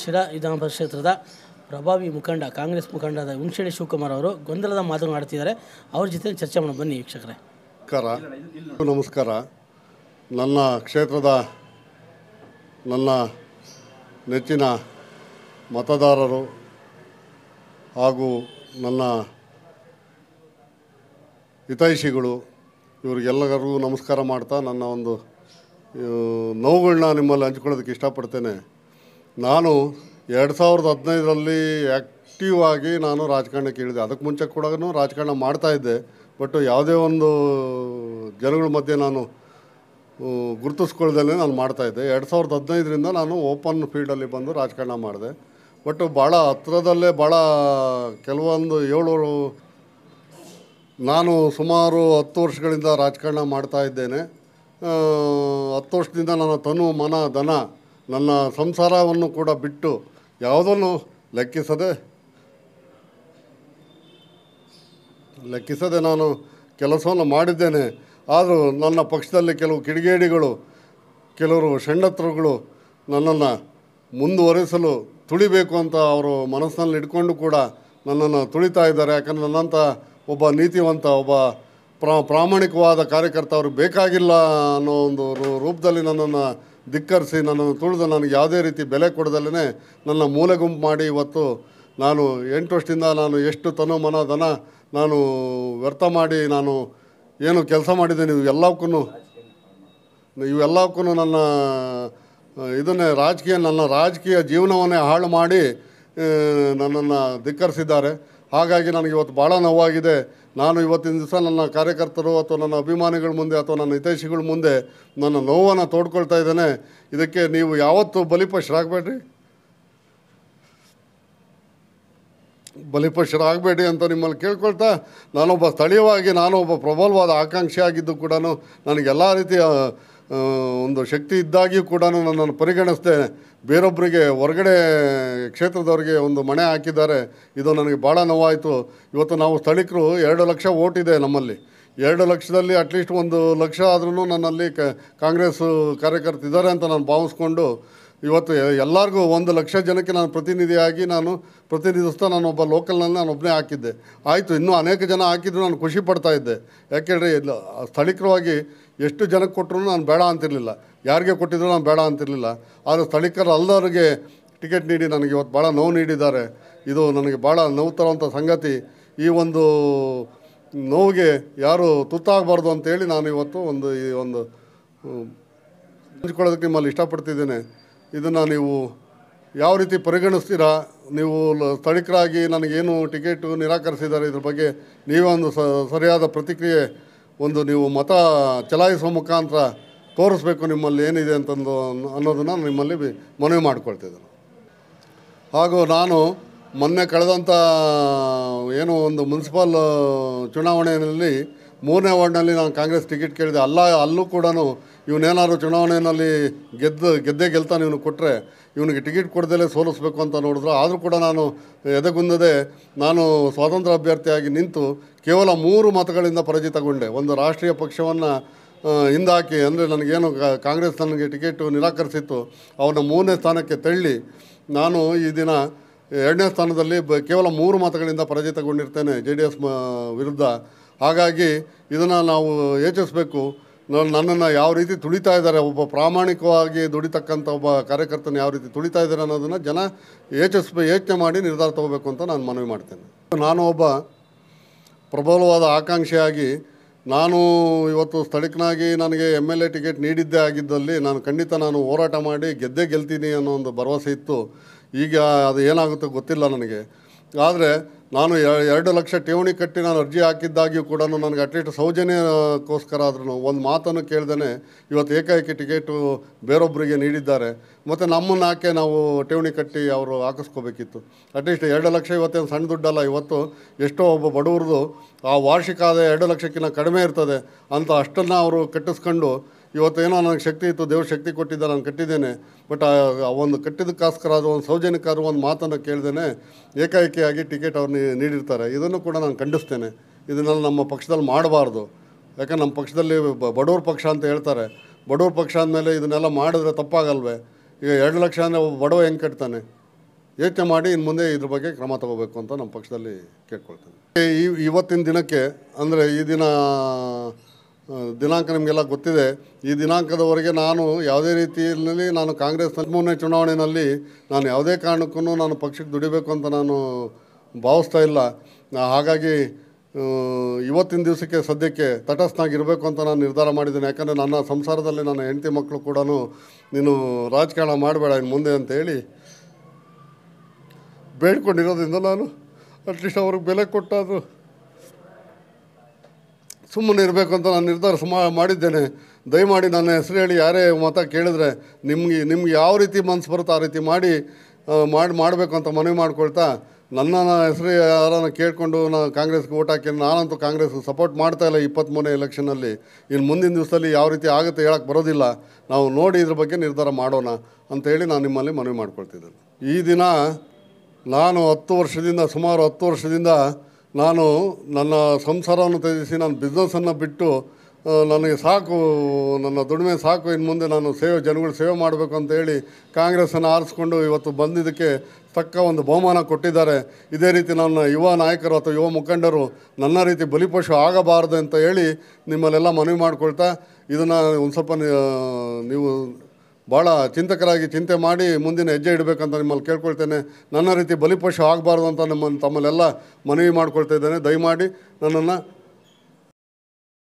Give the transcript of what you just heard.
ಶಿರಾ ವಿಧಾನಸಭಾ ಕ್ಷೇತ್ರದ ಪ್ರಭಾವಿ ಮುಖಂಡ ಕಾಂಗ್ರೆಸ್ ಮುಖಂಡದ ಹುಣಸೇಡಿ ಶಿವಕುಮಾರ್ ಅವರು ಗೊಂದಲದ ಮಾತನ್ನು ಆಡ್ತಿದ್ದಾರೆ ಅವ್ರ ಜೊತೆ ಚರ್ಚೆ ಮಾಡೋಣ ಬನ್ನಿ ವೀಕ್ಷಕರೇ ನಮಸ್ಕಾರ ನಮಸ್ಕಾರ ನನ್ನ ಕ್ಷೇತ್ರದ ನನ್ನ ನೆಚ್ಚಿನ ಮತದಾರರು ಹಾಗೂ ನನ್ನ ಹಿತೈಷಿಗಳು ಇವರಿಗೆಲ್ಲರಿಗೂ ನಮಸ್ಕಾರ ಮಾಡ್ತಾ ನನ್ನ ಒಂದು ನೋವುಗಳನ್ನ ನಿಮ್ಮಲ್ಲಿ ಹಂಚ್ಕೊಳ್ಳೋದಕ್ಕೆ ಇಷ್ಟಪಡ್ತೇನೆ ನಾನು ಎರಡು ಸಾವಿರದ ಹದಿನೈದರಲ್ಲಿ ಆ್ಯಕ್ಟಿವ್ ಆಗಿ ನಾನು ರಾಜಕಾರಣಕ್ಕೆ ಇಳಿದೆ ಅದಕ್ಕೆ ಮುಂಚೆ ಕೂಡ ರಾಜಕಾರಣ ಮಾಡ್ತಾಯಿದ್ದೆ ಬಟ್ ಯಾವುದೇ ಒಂದು ಜನಗಳ ಮಧ್ಯೆ ನಾನು ಗುರುತಿಸ್ಕೊಳ್ದೇ ನಾನು ಮಾಡ್ತಾಯಿದ್ದೆ ಎರಡು ಸಾವಿರದ ಹದಿನೈದರಿಂದ ನಾನು ಓಪನ್ ಫೀಲ್ಡಲ್ಲಿ ಬಂದು ರಾಜಕಾರಣ ಮಾಡಿದೆ ಬಟ್ ಭಾಳ ಹತ್ರದಲ್ಲೇ ಭಾಳ ಕೆಲವೊಂದು ಏಳು ನಾನು ಸುಮಾರು ಹತ್ತು ವರ್ಷಗಳಿಂದ ರಾಜಕಾರಣ ಮಾಡ್ತಾ ಇದ್ದೇನೆ ಹತ್ತು ವರ್ಷದಿಂದ ನನ್ನ ತನು ಮನ ಧನ ನನ್ನ ಸಂಸಾರವನ್ನು ಕೂಡ ಬಿಟ್ಟು ಯಾವುದನ್ನು ಲೆಕ್ಕಿಸದೆ ಲೆಕ್ಕಿಸದೆ ನಾನು ಕೆಲಸವನ್ನು ಮಾಡಿದ್ದೇನೆ ಆದರೂ ನನ್ನ ಪಕ್ಷದಲ್ಲಿ ಕೆಲವು ಕಿಡಿಗೇಡಿಗಳು ಕೆಲವರು ಷಂಡತ್ರಗಳು ನನ್ನನ್ನು ಮುಂದುವರೆಸಲು ತುಳಿಬೇಕು ಅಂತ ಅವರು ಮನಸ್ಸಿನಲ್ಲಿ ಇಟ್ಕೊಂಡು ಕೂಡ ನನ್ನನ್ನು ತುಳಿತಾ ಇದ್ದಾರೆ ಯಾಕಂದರೆ ನನ್ನಂಥ ಒಬ್ಬ ನೀತಿವಂತ ಒಬ್ಬ ಪ್ರಾ ಪ್ರಾಮಾಣಿಕವಾದ ಕಾರ್ಯಕರ್ತ ಅವರು ಬೇಕಾಗಿಲ್ಲ ಅನ್ನೋ ಒಂದು ರೂಪದಲ್ಲಿ ನನ್ನನ್ನು ಧಿಕ್ಕರಿಸಿ ನನ್ನನ್ನು ತುಳಿದು ನನಗೆ ಯಾವುದೇ ರೀತಿ ಬೆಲೆ ಕೊಡದಲ್ಲೇ ನನ್ನ ಮೂಲೆ ಗುಂಪು ಮಾಡಿ ಇವತ್ತು ನಾನು ಎಂಟು ವರ್ಷದಿಂದ ನಾನು ಎಷ್ಟು ತನು ಮನ ಧನ ನಾನು ವ್ಯರ್ಥ ಮಾಡಿ ನಾನು ಏನು ಕೆಲಸ ಮಾಡಿದ್ದೇನೆ ಇವೆಲ್ಲಕ್ಕೂ ಇವೆಲ್ಲಕ್ಕೂ ನನ್ನ ಇದನ್ನೇ ರಾಜಕೀಯ ನನ್ನ ರಾಜಕೀಯ ಜೀವನವನ್ನೇ ಹಾಳು ಮಾಡಿ ನನ್ನನ್ನು ಧಿಕ್ಕರಿಸಿದ್ದಾರೆ ಹಾಗಾಗಿ ನನಗೆ ಇವತ್ತು ಭಾಳ ನೋವಾಗಿದೆ ನಾನು ಇವತ್ತಿನ ದಿವಸ ನನ್ನ ಕಾರ್ಯಕರ್ತರು ಅಥವಾ ನನ್ನ ಅಭಿಮಾನಿಗಳ ಮುಂದೆ ಅಥವಾ ನನ್ನ ಹಿತೈಷಿಗಳ ಮುಂದೆ ನನ್ನ ನೋವನ್ನು ತೋಡ್ಕೊಳ್ತಾ ಇದ್ದೇನೆ ಇದಕ್ಕೆ ನೀವು ಯಾವತ್ತೂ ಬಲಿಪಶರಾಗಬೇಡ್ರಿ ಬಲಿಪಶರಾಗಬೇಡಿ ಅಂತ ನಿಮ್ಮಲ್ಲಿ ಕೇಳ್ಕೊಳ್ತಾ ನಾನೊಬ್ಬ ಸ್ಥಳೀಯವಾಗಿ ನಾನು ಒಬ್ಬ ಪ್ರಬಲವಾದ ಆಕಾಂಕ್ಷೆ ಆಗಿದ್ದು ಕೂಡ ನನಗೆಲ್ಲ ರೀತಿಯ ಒಂದು ಶಕ್ತಿ ಇದ್ದಾಗಿಯೂ ಕೂಡ ನನ್ನನ್ನು ಪರಿಗಣಿಸ್ದೆ ಬೇರೊಬ್ಬರಿಗೆ ಹೊರಗಡೆ ಕ್ಷೇತ್ರದವರಿಗೆ ಒಂದು ಮಣೆ ಹಾಕಿದ್ದಾರೆ ಇದು ನನಗೆ ಭಾಳ ನೋವಾಯಿತು ಇವತ್ತು ನಾವು ಸ್ಥಳೀಕರು ಎರಡು ಲಕ್ಷ ಇದೆ ನಮ್ಮಲ್ಲಿ ಎರಡು ಲಕ್ಷದಲ್ಲಿ ಅಟ್ಲೀಸ್ಟ್ ಒಂದು ಲಕ್ಷ ಆದ್ರೂ ನನ್ನಲ್ಲಿ ಕಾಂಗ್ರೆಸ್ ಇದ್ದಾರೆ ಅಂತ ನಾನು ಭಾವಿಸ್ಕೊಂಡು ಇವತ್ತು ಎಲ್ಲರಿಗೂ ಒಂದು ಲಕ್ಷ ಜನಕ್ಕೆ ನಾನು ಪ್ರತಿನಿಧಿಯಾಗಿ ನಾನು ಪ್ರತಿನಿಧಿಸ್ತಾ ನಾನು ಒಬ್ಬ ಲೋಕಲ್ನಲ್ಲಿ ನಾನು ಒಬ್ಬನೇ ಹಾಕಿದ್ದೆ ಆಯಿತು ಇನ್ನೂ ಅನೇಕ ಜನ ಹಾಕಿದ್ರು ನಾನು ಖುಷಿ ಪಡ್ತಾ ಇದ್ದೆ ಯಾಕೆಂದರೆ ಸ್ಥಳೀಕರವಾಗಿ ಎಷ್ಟು ಜನಕ್ಕೆ ಕೊಟ್ಟರು ನಾನು ಬೇಡ ಅಂತಿರಲಿಲ್ಲ ಯಾರಿಗೆ ಕೊಟ್ಟಿದ್ರು ನಾನು ಬೇಡ ಅಂತಿರಲಿಲ್ಲ ಆದರೆ ಸ್ಥಳೀಕರು ಅಲ್ಲದವ್ರಿಗೆ ಟಿಕೆಟ್ ನೀಡಿ ನನಗೆ ಇವತ್ತು ಭಾಳ ನೋವು ನೀಡಿದ್ದಾರೆ ಇದು ನನಗೆ ಭಾಳ ನೋವು ತರುವಂಥ ಸಂಗತಿ ಈ ಒಂದು ನೋವಿಗೆ ಯಾರು ತುತ್ತಾಗಬಾರ್ದು ಅಂತೇಳಿ ನಾನು ಇವತ್ತು ಒಂದು ಈ ಒಂದು ಹಂಚ್ಕೊಳ್ಳೋದಕ್ಕೆ ನಿಮ್ಮಲ್ಲಿ ಇಷ್ಟಪಡ್ತಿದ್ದೇನೆ ಇದನ್ನು ನೀವು ಯಾವ ರೀತಿ ಪರಿಗಣಿಸ್ತೀರಾ ನೀವು ಸ್ಥಳೀಕರಾಗಿ ನನಗೇನು ಟಿಕೆಟು ನಿರಾಕರಿಸಿದ್ದಾರೆ ಇದ್ರ ಬಗ್ಗೆ ನೀವೇ ಒಂದು ಸರಿಯಾದ ಪ್ರತಿಕ್ರಿಯೆ ಒಂದು ನೀವು ಮತ ಚಲಾಯಿಸುವ ಮುಖಾಂತರ ತೋರಿಸ್ಬೇಕು ನಿಮ್ಮಲ್ಲಿ ಏನಿದೆ ಅಂತಂದು ಅನ್ನೋದನ್ನು ನಿಮ್ಮಲ್ಲಿ ಮನವಿ ಮಾಡಿಕೊಳ್ತಿದ್ದೆ ಹಾಗೂ ನಾನು ಮೊನ್ನೆ ಕಳೆದಂಥ ಏನು ಒಂದು ಮುನ್ಸಿಪಲ್ ಚುನಾವಣೆಯಲ್ಲಿ ಮೂರನೇ ವಾರ್ಡ್ನಲ್ಲಿ ನಾನು ಕಾಂಗ್ರೆಸ್ ಟಿಕೆಟ್ ಕೇಳಿದೆ ಅಲ್ಲ ಅಲ್ಲೂ ಕೂಡ ಇವನೇನಾದ್ರು ಚುನಾವಣೆಯಲ್ಲಿ ಗೆದ್ದು ಗೆದ್ದೇ ಗೆಲ್ತಾನೆ ಇವನು ಕೊಟ್ಟರೆ ಇವನಿಗೆ ಟಿಕೆಟ್ ಕೊಡ್ದಲೇ ಸೋಲಿಸ್ಬೇಕು ಅಂತ ನೋಡಿದ್ರು ಆದರೂ ಕೂಡ ನಾನು ಎದೆಗುಂದದೆ ನಾನು ಸ್ವಾತಂತ್ರ್ಯ ಅಭ್ಯರ್ಥಿಯಾಗಿ ನಿಂತು ಕೇವಲ ಮೂರು ಮತಗಳಿಂದ ಪರಿಚಿತಗೊಂಡೆ ಒಂದು ರಾಷ್ಟ್ರೀಯ ಪಕ್ಷವನ್ನು ಹಿಂದಾಕಿ ಅಂದರೆ ನನಗೇನು ಕಾಂಗ್ರೆಸ್ ನನಗೆ ಟಿಕೆಟು ನಿರಾಕರಿಸಿತ್ತು ಅವನ ಮೂರನೇ ಸ್ಥಾನಕ್ಕೆ ತಳ್ಳಿ ನಾನು ಈ ದಿನ ಎರಡನೇ ಸ್ಥಾನದಲ್ಲಿ ಬ ಕೇವಲ ಮೂರು ಮತಗಳಿಂದ ಪರಾಜಿತಗೊಂಡಿರ್ತೇನೆ ಜೆ ಡಿ ಎಸ್ ವಿರುದ್ಧ ಹಾಗಾಗಿ ಇದನ್ನು ನಾವು ಯೋಚಿಸ್ಬೇಕು ನನ್ನನ್ನು ಯಾವ ರೀತಿ ತುಳಿತಾ ಇದ್ದಾರೆ ಒಬ್ಬ ಪ್ರಾಮಾಣಿಕವಾಗಿ ದುಡಿತಕ್ಕಂಥ ಒಬ್ಬ ಕಾರ್ಯಕರ್ತನ ಯಾವ ರೀತಿ ತುಳಿತಾ ಇದ್ದಾರೆ ಅನ್ನೋದನ್ನು ಜನ ಯೋಚಿಸ್ಬೇ ಯೋಚನೆ ಮಾಡಿ ನಿರ್ಧಾರ ತಗೋಬೇಕು ಅಂತ ನಾನು ಮನವಿ ಮಾಡ್ತೇನೆ ನಾನು ಒಬ್ಬ ಪ್ರಬಲವಾದ ಆಕಾಂಕ್ಷೆಯಾಗಿ ನಾನು ಇವತ್ತು ಸ್ಥಳೀಕನಾಗಿ ನನಗೆ ಎಮ್ ಎಲ್ ಎ ಟಿಕೆಟ್ ನೀಡಿದ್ದೇ ಆಗಿದ್ದಲ್ಲಿ ನಾನು ಖಂಡಿತ ನಾನು ಹೋರಾಟ ಮಾಡಿ ಗೆದ್ದೇ ಗೆಲ್ತೀನಿ ಅನ್ನೋ ಒಂದು ಭರವಸೆ ಇತ್ತು ಈಗ ಅದು ಏನಾಗುತ್ತೋ ಗೊತ್ತಿಲ್ಲ ನನಗೆ ಆದರೆ ನಾನು ಎರಡು ಲಕ್ಷ ಠೇವಣಿ ಕಟ್ಟಿ ನಾನು ಅರ್ಜಿ ಹಾಕಿದ್ದಾಗಿಯೂ ಕೂಡ ನನಗೆ ಅಟ್ಲೀಸ್ಟ್ ಸೌಜನ್ಯಕ್ಕೋಸ್ಕರ ಆದ್ರೂ ಒಂದು ಮಾತನ್ನು ಕೇಳ್ದೇ ಇವತ್ತು ಏಕಾಏಕಿ ಟಿಕೆಟು ಬೇರೊಬ್ಬರಿಗೆ ನೀಡಿದ್ದಾರೆ ಮತ್ತು ನಮ್ಮನ್ನು ಹಾಕಿ ನಾವು ಠೇವಣಿ ಕಟ್ಟಿ ಅವರು ಹಾಕಿಸ್ಕೋಬೇಕಿತ್ತು ಅಟ್ಲೀಸ್ಟ್ ಎರಡು ಲಕ್ಷ ಇವತ್ತೇನು ಸಣ್ಣ ದುಡ್ಡಲ್ಲ ಇವತ್ತು ಎಷ್ಟೋ ಒಬ್ಬ ಬಡವ್ರದ್ದು ಆ ವಾರ್ಷಿಕ ಆದಾಯ ಎರಡು ಲಕ್ಷಕ್ಕಿಂತ ಕಡಿಮೆ ಇರ್ತದೆ ಅಂತ ಅಷ್ಟನ್ನು ಅವರು ಕಟ್ಟಿಸ್ಕೊಂಡು ಇವತ್ತೇನೋ ನನಗೆ ಶಕ್ತಿ ಇತ್ತು ದೇವ್ರ ಶಕ್ತಿ ಕೊಟ್ಟಿದ್ದ ನಾನು ಕಟ್ಟಿದ್ದೇನೆ ಬಟ್ ಆ ಒಂದು ಕಟ್ಟಿದ್ದಕ್ಕೋಸ್ಕರ ಅದು ಒಂದು ಸೌಜನ್ಯಕ್ಕಾದ್ರೂ ಒಂದು ಮಾತನ್ನು ಕೇಳ್ದೇನೆ ಏಕಾಏಕಿಯಾಗಿ ಟಿಕೆಟ್ ಅವ್ರನ್ನ ನೀಡಿರ್ತಾರೆ ಇದನ್ನು ಕೂಡ ನಾನು ಖಂಡಿಸ್ತೇನೆ ಇದನ್ನೆಲ್ಲ ನಮ್ಮ ಪಕ್ಷದಲ್ಲಿ ಮಾಡಬಾರ್ದು ಯಾಕಂದ್ರೆ ನಮ್ಮ ಪಕ್ಷದಲ್ಲಿ ಬಡವ್ರ ಪಕ್ಷ ಅಂತ ಹೇಳ್ತಾರೆ ಬಡವ್ರ ಪಕ್ಷ ಅಂದಮೇಲೆ ಇದನ್ನೆಲ್ಲ ಮಾಡಿದ್ರೆ ತಪ್ಪಾಗಲ್ವೇ ಈಗ ಎರಡು ಲಕ್ಷ ಅಂದರೆ ಒಬ್ಬ ಬಡವ ಹೆಂಗೆ ಕಟ್ತಾನೆ ಯೋಚನೆ ಮಾಡಿ ಇನ್ನು ಮುಂದೆ ಇದ್ರ ಬಗ್ಗೆ ಕ್ರಮ ತಗೋಬೇಕು ಅಂತ ನಮ್ಮ ಪಕ್ಷದಲ್ಲಿ ಕೇಳ್ಕೊಳ್ತೇನೆ ಈ ಇವತ್ತಿನ ದಿನಕ್ಕೆ ಅಂದರೆ ಈ ದಿನ ದಿನಾಂಕ ನಿಮಗೆಲ್ಲ ಗೊತ್ತಿದೆ ಈ ದಿನಾಂಕದವರೆಗೆ ನಾನು ಯಾವುದೇ ರೀತಿಯಲ್ಲಿ ನಾನು ಕಾಂಗ್ರೆಸ್ ಮೂರನೇ ಚುನಾವಣೆಯಲ್ಲಿ ನಾನು ಯಾವುದೇ ಕಾರಣಕ್ಕೂ ನಾನು ಪಕ್ಷಕ್ಕೆ ದುಡಿಬೇಕು ಅಂತ ನಾನು ಭಾವಿಸ್ತಾ ಇಲ್ಲ ಹಾಗಾಗಿ ಇವತ್ತಿನ ದಿವಸಕ್ಕೆ ಸದ್ಯಕ್ಕೆ ತಟಸ್ಥನಾಗಿರಬೇಕು ಅಂತ ನಾನು ನಿರ್ಧಾರ ಮಾಡಿದ್ದೇನೆ ಯಾಕಂದರೆ ನನ್ನ ಸಂಸಾರದಲ್ಲಿ ನನ್ನ ಹೆಂಡತಿ ಮಕ್ಕಳು ಕೂಡ ನೀನು ರಾಜಕಾರಣ ಮಾಡಬೇಡ ಇನ್ನು ಮುಂದೆ ಅಂತೇಳಿ ಬೇಡ್ಕೊಂಡಿರೋದ್ರಿಂದ ನಾನು ಅಟ್ಲೀಸ್ಟ್ ಅವ್ರಿಗೆ ಬೆಲೆ ಕೊಟ್ಟಾದರೂ ಸುಮ್ಮನೆ ಇರಬೇಕು ಅಂತ ನಾನು ನಿರ್ಧಾರ ಸುಮ್ಮ ಮಾಡಿದ್ದೇನೆ ದಯಮಾಡಿ ನನ್ನ ಹೆಸರು ಹೇಳಿ ಯಾರೇ ಮತ ಕೇಳಿದರೆ ನಿಮಗೆ ನಿಮ್ಗೆ ಯಾವ ರೀತಿ ಮನಸ್ಸು ಬರುತ್ತೋ ಆ ರೀತಿ ಮಾಡಿ ಮಾಡಿ ಮಾಡಬೇಕು ಅಂತ ಮನವಿ ಮಾಡ್ಕೊಳ್ತಾ ನನ್ನ ಹೆಸರು ಯಾರನ್ನು ಕೇಳಿಕೊಂಡು ನಾನು ಕಾಂಗ್ರೆಸ್ಗೆ ಓಟ್ ಹಾಕಿ ನಾನಂತೂ ಕಾಂಗ್ರೆಸ್ ಸಪೋರ್ಟ್ ಮಾಡ್ತಾ ಇಲ್ಲ ಇಪ್ಪತ್ತ್ಮೂರನೇ ಎಲೆಕ್ಷನಲ್ಲಿ ಇನ್ನು ಮುಂದಿನ ದಿವಸದಲ್ಲಿ ಯಾವ ರೀತಿ ಆಗುತ್ತೆ ಹೇಳಕ್ಕೆ ಬರೋದಿಲ್ಲ ನಾವು ನೋಡಿ ಇದ್ರ ಬಗ್ಗೆ ನಿರ್ಧಾರ ಮಾಡೋಣ ಅಂತೇಳಿ ನಾನು ನಿಮ್ಮಲ್ಲಿ ಮನವಿ ಮಾಡ್ಕೊಳ್ತಿದ್ದೇನೆ ಈ ದಿನ ನಾನು ಹತ್ತು ವರ್ಷದಿಂದ ಸುಮಾರು ಹತ್ತು ವರ್ಷದಿಂದ ನಾನು ನನ್ನ ಸಂಸಾರವನ್ನು ತ್ಯಜಿಸಿ ನಾನು ಬಿಸ್ನೆಸ್ಸನ್ನು ಬಿಟ್ಟು ನನಗೆ ಸಾಕು ನನ್ನ ದುಡಿಮೆ ಸಾಕು ಇನ್ನು ಮುಂದೆ ನಾನು ಸೇವೆ ಜನಗಳು ಸೇವೆ ಮಾಡಬೇಕು ಅಂತ ಹೇಳಿ ಕಾಂಗ್ರೆಸ್ಸನ್ನು ಆರಿಸ್ಕೊಂಡು ಇವತ್ತು ಬಂದಿದ್ದಕ್ಕೆ ತಕ್ಕ ಒಂದು ಬಹುಮಾನ ಕೊಟ್ಟಿದ್ದಾರೆ ಇದೇ ರೀತಿ ನನ್ನ ಯುವ ನಾಯಕರು ಅಥವಾ ಯುವ ಮುಖಂಡರು ನನ್ನ ರೀತಿ ಬಲಿಪಶು ಆಗಬಾರದು ಅಂತ ಹೇಳಿ ನಿಮ್ಮಲ್ಲೆಲ್ಲ ಮನವಿ ಮಾಡಿಕೊಳ್ತಾ ಇದನ್ನು ಒಂದು ಸ್ವಲ್ಪ ನೀವು ಭಾಳ ಚಿಂತಕರಾಗಿ ಚಿಂತೆ ಮಾಡಿ ಮುಂದಿನ ಹೆಜ್ಜೆ ಇಡಬೇಕಂತ ನಿಮ್ಮಲ್ಲಿ ಕೇಳ್ಕೊಳ್ತೇನೆ ನನ್ನ ರೀತಿ ಬಲಿಪಶು ಆಗಬಾರ್ದು ಅಂತ ನಮ್ಮನ್ನು ತಮ್ಮಲ್ಲೆಲ್ಲ ಮನವಿ ಮಾಡ್ಕೊಳ್ತಾ ಇದ್ದೇನೆ ದಯಮಾಡಿ ನನ್ನನ್ನು